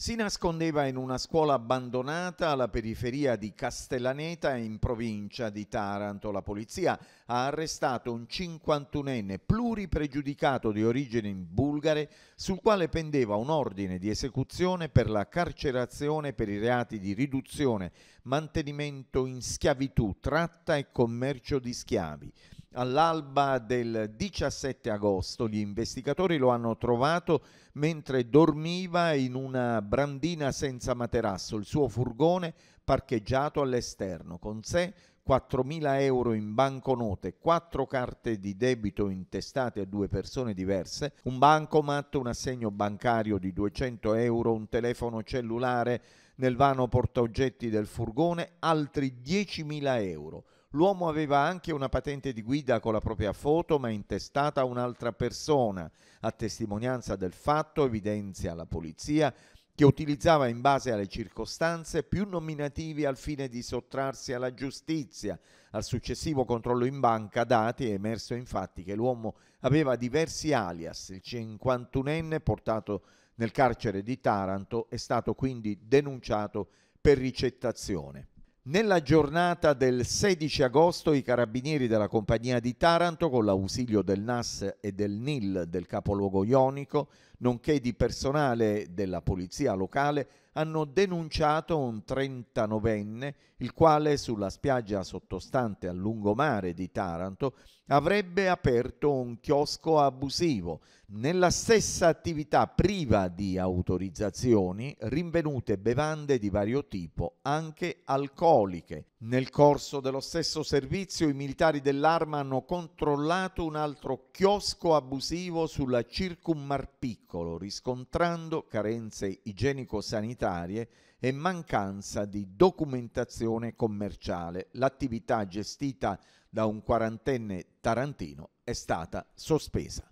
Si nascondeva in una scuola abbandonata alla periferia di Castellaneta in provincia di Taranto. La polizia ha arrestato un 51enne pluripregiudicato di origine bulgare sul quale pendeva un ordine di esecuzione per la carcerazione per i reati di riduzione, mantenimento in schiavitù, tratta e commercio di schiavi. All'alba del 17 agosto gli investigatori lo hanno trovato mentre dormiva in una brandina senza materasso, il suo furgone parcheggiato all'esterno, con sé 4.000 euro in banconote, quattro carte di debito intestate a due persone diverse, un bancomat, un assegno bancario di 200 euro, un telefono cellulare nel vano portaoggetti del furgone, altri 10.000 euro L'uomo aveva anche una patente di guida con la propria foto ma intestata a un'altra persona. A testimonianza del fatto, evidenzia la polizia, che utilizzava in base alle circostanze più nominativi al fine di sottrarsi alla giustizia. Al successivo controllo in banca dati è emerso infatti che l'uomo aveva diversi alias. Il 51enne portato nel carcere di Taranto è stato quindi denunciato per ricettazione. Nella giornata del 16 agosto i carabinieri della compagnia di Taranto, con l'ausilio del NAS e del NIL del capoluogo ionico, nonché di personale della polizia locale, hanno denunciato un 39enne, il quale sulla spiaggia sottostante al lungomare di Taranto avrebbe aperto un chiosco abusivo, nella stessa attività priva di autorizzazioni, rinvenute bevande di vario tipo, anche alcoliche anticoliche. Nel corso dello stesso servizio i militari dell'arma hanno controllato un altro chiosco abusivo sulla Circummarpiccolo, riscontrando carenze igienico-sanitarie e mancanza di documentazione commerciale. L'attività gestita da un quarantenne tarantino è stata sospesa.